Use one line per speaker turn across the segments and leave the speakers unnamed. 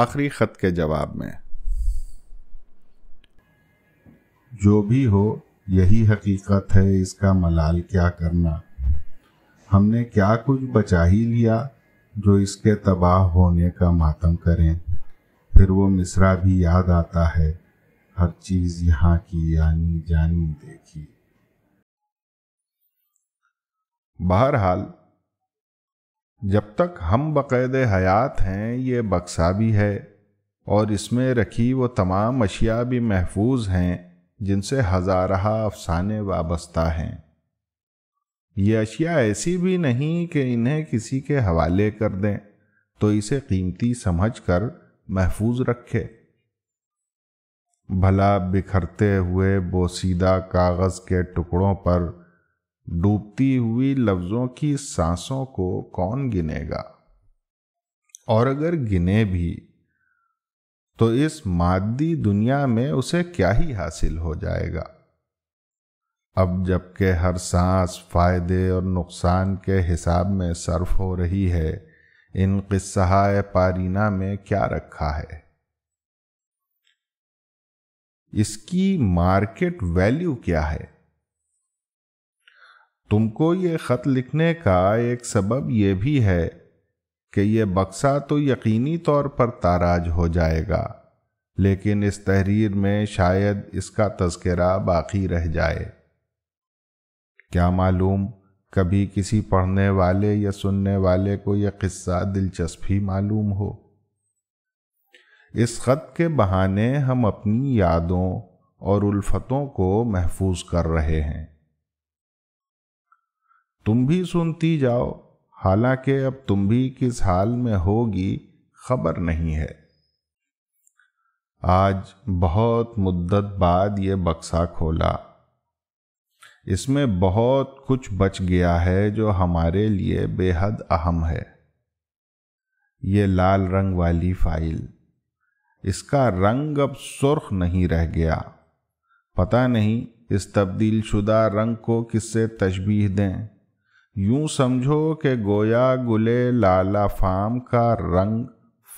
आखिरी ख़त के जवाब में जो भी हो यही हकीकत है इसका मलाल क्या करना हमने क्या कुछ बचा ही लिया जो इसके तबाह होने का मातम करें फिर वो मिसरा भी याद आता है हर चीज़ यहाँ की यानी जानी देखी बहरहाल जब तक हम बक़ैद हयात हैं ये बक्सा भी है और इसमें रखी वो तमाम अशिया भी महफूज हैं जिनसे हज़ारहा अफसाने वाबस्ता हैं ये अशिया ऐसी भी नहीं कि इन्हें किसी के हवाले कर दें तो इसे कीमती समझकर महफूज रखे भला बिखरते हुए बोसीदा कागज़ के टुकड़ों पर डूबती हुई लफ्जों की सांसों को कौन गिनेगा और अगर गिने भी तो इस मादी दुनिया में उसे क्या ही हासिल हो जाएगा अब जबकि हर सांस फायदे और नुकसान के हिसाब में सर्फ हो रही है इन किस्सा पारीना में क्या रखा है इसकी मार्केट वैल्यू क्या है तुमको ये ख़त लिखने का एक सबब यह भी है कि यह बक्सा तो यकीनी तौर पर ताराज हो जाएगा लेकिन इस तहरीर में शायद इसका तस्करा बाकी रह जाए क्या मालूम कभी किसी पढ़ने वाले या सुनने वाले को यह किस्सा दिलचस्पी मालूम हो इस ख़त के बहाने हम अपनी यादों और उल्फतों को महफूज कर रहे हैं तुम भी सुनती जाओ हालांकि अब तुम भी किस हाल में होगी खबर नहीं है आज बहुत मुद्दत बाद ये बक्सा खोला इसमें बहुत कुछ बच गया है जो हमारे लिए बेहद अहम है ये लाल रंग वाली फाइल इसका रंग अब सुर्ख नहीं रह गया पता नहीं इस तब्दील शुदा रंग को किससे तशबीह दें यूं समझो कि गोया गुले लाला फाम का रंग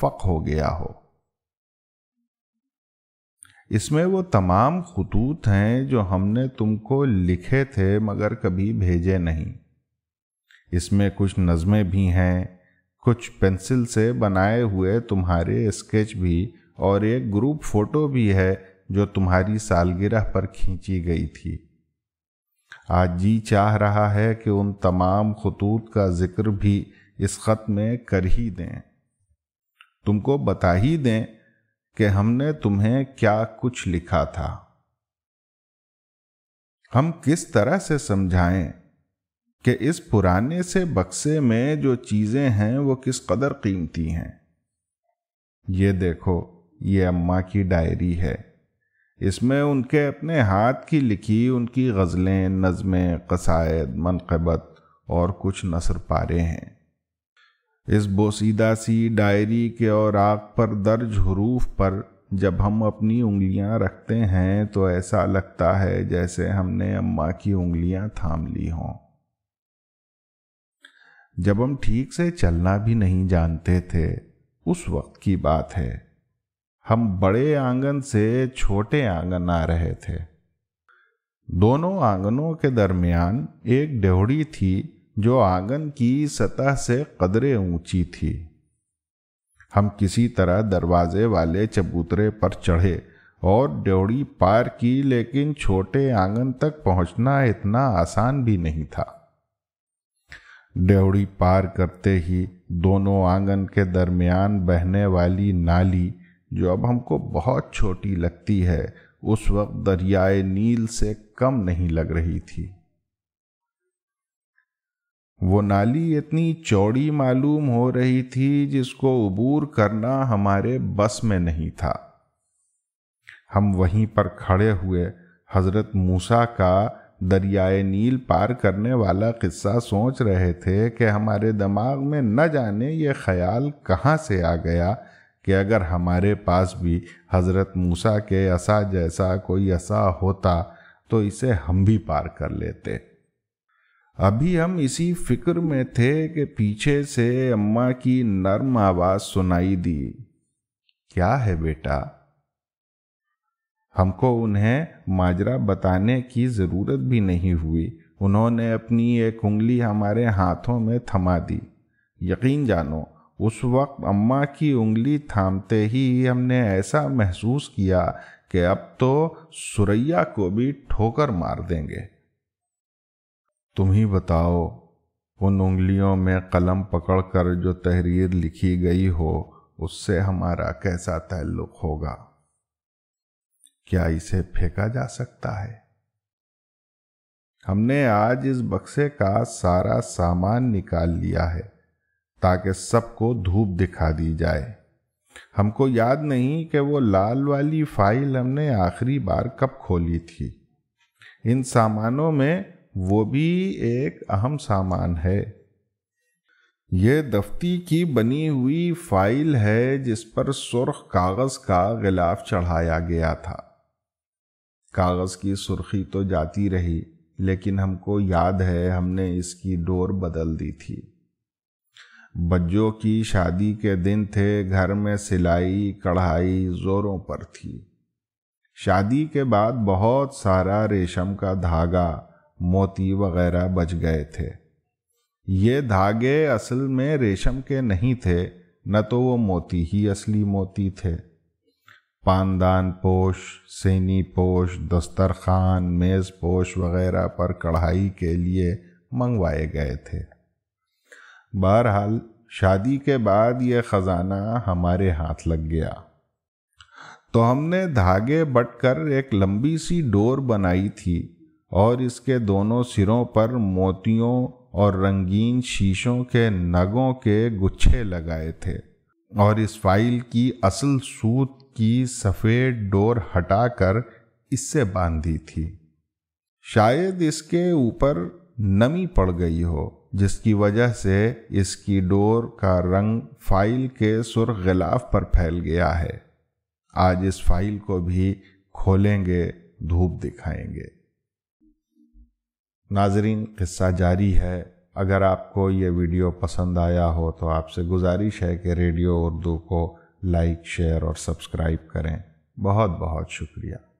फक हो गया हो इसमें वो तमाम खतूत हैं जो हमने तुमको लिखे थे मगर कभी भेजे नहीं इसमें कुछ नज़में भी हैं कुछ पेंसिल से बनाए हुए तुम्हारे स्केच भी और एक ग्रुप फोटो भी है जो तुम्हारी सालगिरह पर खींची गई थी आज जी चाह रहा है कि उन तमाम खतूत का ज़िक्र भी इस ख़त में कर ही दें तुमको बता ही दें कि हमने तुम्हें क्या कुछ लिखा था हम किस तरह से समझाएं कि इस पुराने से बक्से में जो चीज़ें हैं वो किस कदर कीमती हैं ये देखो ये अम्मा की डायरी है इसमें उनके अपने हाथ की लिखी उनकी गज़लें नज़में कसायद मनकबत और कुछ नसर पारे हैं इस बोसीदा सी डायरी के और आग पर दर्ज हरूफ पर जब हम अपनी उंगलियां रखते हैं तो ऐसा लगता है जैसे हमने अम्मा की उंगलियां थाम ली हों जब हम ठीक से चलना भी नहीं जानते थे उस वक्त की बात है हम बड़े आंगन से छोटे आंगन आ रहे थे दोनों आंगनों के दरमियान एक डेहड़ी थी जो आंगन की सतह से कदरे ऊंची थी हम किसी तरह दरवाजे वाले चबूतरे पर चढ़े और डेवड़ी पार की लेकिन छोटे आंगन तक पहुंचना इतना आसान भी नहीं था डेवड़ी पार करते ही दोनों आंगन के दरमियान बहने वाली नाली जो अब हमको बहुत छोटी लगती है उस वक्त दरियाए नील से कम नहीं लग रही थी वो नाली इतनी चौड़ी मालूम हो रही थी जिसको अबूर करना हमारे बस में नहीं था हम वहीं पर खड़े हुए हज़रत मूसा का दरियाए नील पार करने वाला किस्सा सोच रहे थे कि हमारे दिमाग में न जाने ये ख्याल कहाँ से आ गया कि अगर हमारे पास भी हज़रत मूसा के असा जैसा कोई असा होता तो इसे हम भी पार कर लेते अभी हम इसी फिक्र में थे कि पीछे से अम्मा की नर्म आवाज़ सुनाई दी क्या है बेटा हमको उन्हें माजरा बताने की ज़रूरत भी नहीं हुई उन्होंने अपनी एक उंगली हमारे हाथों में थमा दी यकीन जानो उस वक्त अम्मा की उंगली थामते ही हमने ऐसा महसूस किया कि अब तो सुरैया को भी ठोकर मार देंगे तुम ही बताओ उन उंगलियों में कलम पकड़कर जो तहरीर लिखी गई हो उससे हमारा कैसा ताल्लुक होगा क्या इसे फेंका जा सकता है हमने आज इस बक्से का सारा सामान निकाल लिया है ताकि सबको धूप दिखा दी जाए हमको याद नहीं कि वो लाल वाली फाइल हमने आखिरी बार कब खोली थी इन सामानों में वो भी एक अहम सामान है ये दफ्ती की बनी हुई फाइल है जिस पर सुर्ख कागज़ का गिलाफ चढ़ाया गया था कागज़ की सुर्खी तो जाती रही लेकिन हमको याद है हमने इसकी डोर बदल दी थी बज्जों की शादी के दिन थे घर में सिलाई कढ़ाई जोरों पर थी शादी के बाद बहुत सारा रेशम का धागा मोती वगैरह बच गए थे ये धागे असल में रेशम के नहीं थे न तो वो मोती ही असली मोती थे पानदान पोश सेनी पोश दस्तरखान मेज़ पोश वगैरह पर कढ़ाई के लिए मंगवाए गए थे बहरहाल शादी के बाद यह ख़जाना हमारे हाथ लग गया तो हमने धागे बटकर एक लंबी सी डोर बनाई थी और इसके दोनों सिरों पर मोतियों और रंगीन शीशों के नगों के गुच्छे लगाए थे और इस फाइल की असल सूत की सफ़ेद डोर हटाकर इससे बांधी थी शायद इसके ऊपर नमी पड़ गई हो जिसकी वजह से इसकी डोर का रंग फाइल के सुर्ख गिलाफ पर फैल गया है आज इस फाइल को भी खोलेंगे धूप दिखाएंगे नाजरीन किस्सा जारी है अगर आपको ये वीडियो पसंद आया हो तो आपसे गुजारिश है कि रेडियो उर्दू को लाइक शेयर और सब्सक्राइब करें बहुत बहुत शुक्रिया